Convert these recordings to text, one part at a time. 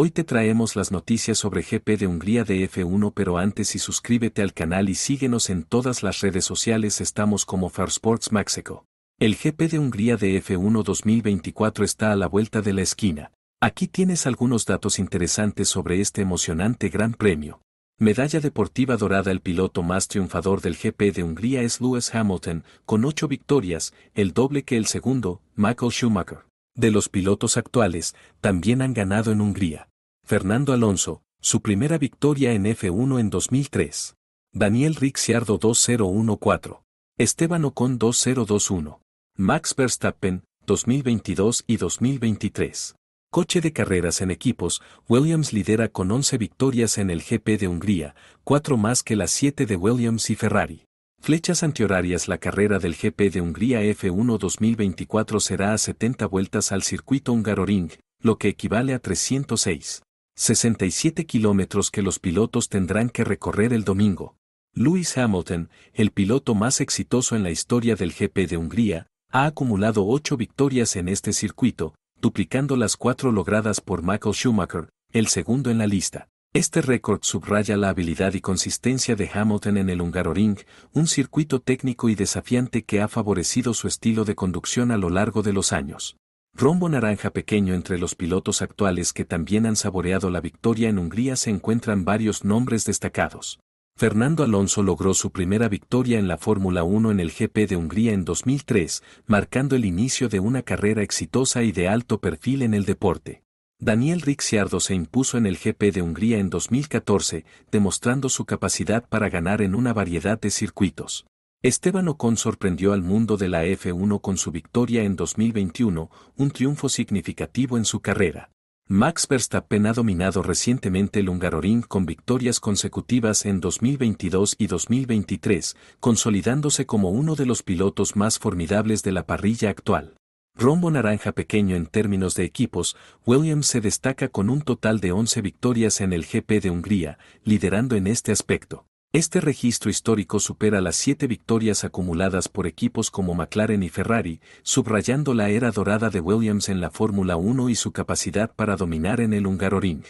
Hoy te traemos las noticias sobre GP de Hungría de F1 pero antes y suscríbete al canal y síguenos en todas las redes sociales estamos como Farsports Mexico. El GP de Hungría de F1 2024 está a la vuelta de la esquina. Aquí tienes algunos datos interesantes sobre este emocionante gran premio. Medalla deportiva dorada El piloto más triunfador del GP de Hungría es Lewis Hamilton, con ocho victorias, el doble que el segundo, Michael Schumacher. De los pilotos actuales, también han ganado en Hungría. Fernando Alonso, su primera victoria en F1 en 2003. Daniel Ricciardo 2014. Esteban Ocon 2021. Max Verstappen, 2022 y 2023. Coche de carreras en equipos, Williams lidera con 11 victorias en el GP de Hungría, 4 más que las 7 de Williams y Ferrari. Flechas antihorarias La carrera del GP de Hungría F1 2024 será a 70 vueltas al circuito Hungaroring, lo que equivale a 306. 67 kilómetros que los pilotos tendrán que recorrer el domingo. Lewis Hamilton, el piloto más exitoso en la historia del GP de Hungría, ha acumulado ocho victorias en este circuito, duplicando las cuatro logradas por Michael Schumacher, el segundo en la lista. Este récord subraya la habilidad y consistencia de Hamilton en el Hungaroring, un circuito técnico y desafiante que ha favorecido su estilo de conducción a lo largo de los años. Rombo naranja pequeño entre los pilotos actuales que también han saboreado la victoria en Hungría se encuentran varios nombres destacados. Fernando Alonso logró su primera victoria en la Fórmula 1 en el GP de Hungría en 2003, marcando el inicio de una carrera exitosa y de alto perfil en el deporte. Daniel Ricciardo se impuso en el GP de Hungría en 2014, demostrando su capacidad para ganar en una variedad de circuitos. Esteban Ocon sorprendió al mundo de la F1 con su victoria en 2021, un triunfo significativo en su carrera. Max Verstappen ha dominado recientemente el Hungaroring con victorias consecutivas en 2022 y 2023, consolidándose como uno de los pilotos más formidables de la parrilla actual. Rombo naranja pequeño en términos de equipos, Williams se destaca con un total de 11 victorias en el GP de Hungría, liderando en este aspecto. Este registro histórico supera las siete victorias acumuladas por equipos como McLaren y Ferrari, subrayando la era dorada de Williams en la Fórmula 1 y su capacidad para dominar en el Hungaroring.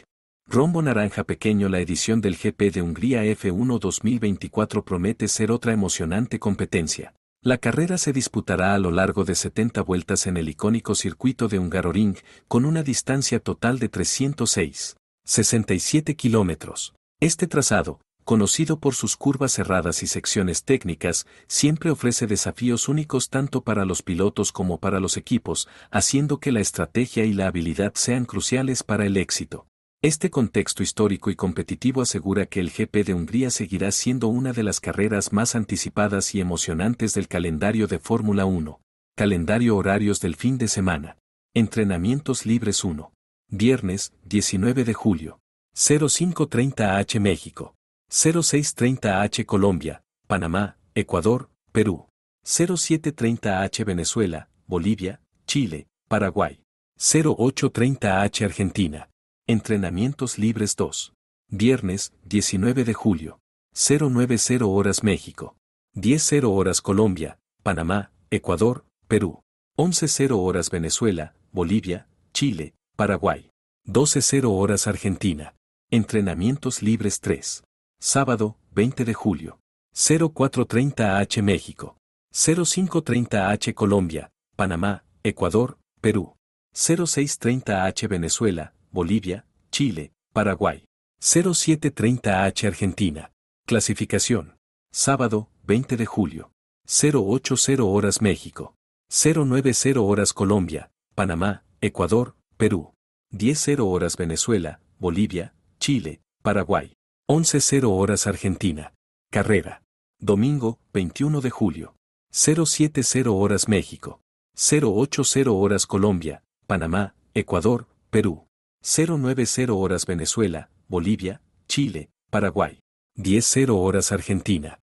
Rombo naranja pequeño La edición del GP de Hungría F1 2024 promete ser otra emocionante competencia. La carrera se disputará a lo largo de 70 vueltas en el icónico circuito de Hungaroring, con una distancia total de 306,67 kilómetros. Este trazado, conocido por sus curvas cerradas y secciones técnicas, siempre ofrece desafíos únicos tanto para los pilotos como para los equipos, haciendo que la estrategia y la habilidad sean cruciales para el éxito. Este contexto histórico y competitivo asegura que el GP de Hungría seguirá siendo una de las carreras más anticipadas y emocionantes del calendario de Fórmula 1. Calendario horarios del fin de semana. Entrenamientos libres 1. Viernes, 19 de julio. 0530 H México. 0630H Colombia, Panamá, Ecuador, Perú. 0730H Venezuela, Bolivia, Chile, Paraguay. 0830H Argentina. Entrenamientos libres 2. Viernes, 19 de julio. 090 horas México. 10.0 horas Colombia, Panamá, Ecuador, Perú. 11.0 horas Venezuela, Bolivia, Chile, Paraguay. 12.0 horas Argentina. Entrenamientos libres 3. Sábado, 20 de julio. 0430 h México. 0530 h Colombia, Panamá, Ecuador, Perú. 0630 h Venezuela, Bolivia, Chile, Paraguay. 0730 h Argentina. Clasificación. Sábado, 20 de julio. 080 horas México. 090 horas Colombia, Panamá, Ecuador, Perú. 10.0 horas Venezuela, Bolivia, Chile, Paraguay. 11.00 horas Argentina. Carrera. Domingo, 21 de julio. 07.00 horas México. 08.00 horas Colombia, Panamá, Ecuador, Perú. 09.00 horas Venezuela, Bolivia, Chile, Paraguay. 10.00 horas Argentina.